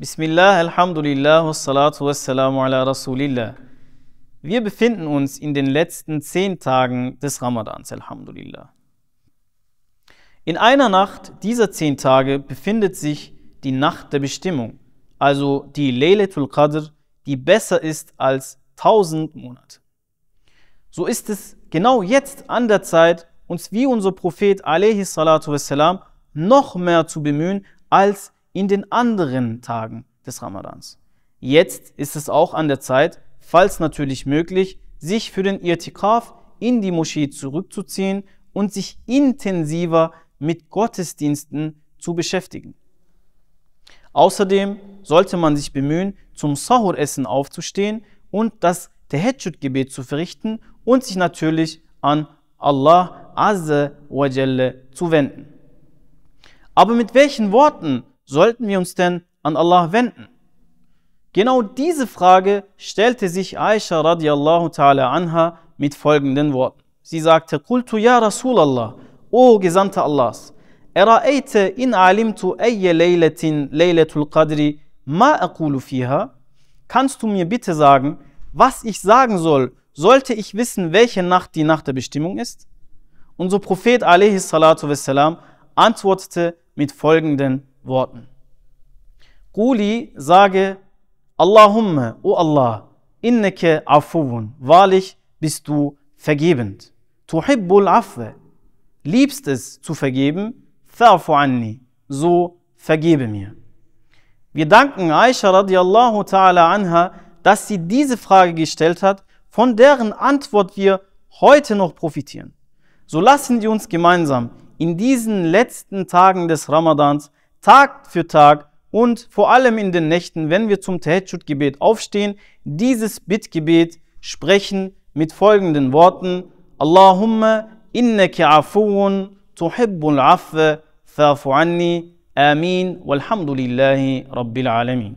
Bismillah, Alhamdulillah, wassalatu wassalamu ala Rasulillah. Wir befinden uns in den letzten zehn Tagen des Ramadans, Alhamdulillah. In einer Nacht dieser zehn Tage befindet sich die Nacht der Bestimmung, also die Laylatul Qadr, die besser ist als tausend Monate. So ist es genau jetzt an der Zeit, uns wie unser Prophet a.s. noch mehr zu bemühen als die in den anderen Tagen des Ramadans. Jetzt ist es auch an der Zeit, falls natürlich möglich, sich für den Irtikaf in die Moschee zurückzuziehen und sich intensiver mit Gottesdiensten zu beschäftigen. Außerdem sollte man sich bemühen, zum Sahur-Essen aufzustehen und das Tehajjud-Gebet zu verrichten und sich natürlich an Allah Azza wa Jalla zu wenden. Aber mit welchen Worten sollten wir uns denn an Allah wenden? Genau diese Frage stellte sich Aisha radiallahu ta'ala anha mit folgenden Worten. Sie sagte, Kultu ya Rasulallah, O Gesandter Allahs, Era'ayte in alimtu ayye laylatin laylatul qadri ma aqulu fiha? Kannst du mir bitte sagen, was ich sagen soll, sollte ich wissen, welche Nacht die Nacht der Bestimmung ist? Unser Prophet a.s. antwortete mit folgenden Worten. Worten. Quli, sage, Allahumma, o Allah, inneke afuvun, wahrlich bist du vergebend. Tuhibbul afwe, liebst es zu vergeben, fa'fu anni, so vergebe mir. Wir danken Aisha radiallahu ta'ala anha, dass sie diese Frage gestellt hat, von deren Antwort wir heute noch profitieren. So lassen wir uns gemeinsam in diesen letzten Tagen des Ramadans Tag für Tag und vor allem in den Nächten, wenn wir zum Tahajjud-Gebet aufstehen, dieses Bittgebet sprechen mit folgenden Worten: Allahumma innaka afuun tuhibbul afwa fa'fu anni. Amin walhamdulillahi rabbil alamin.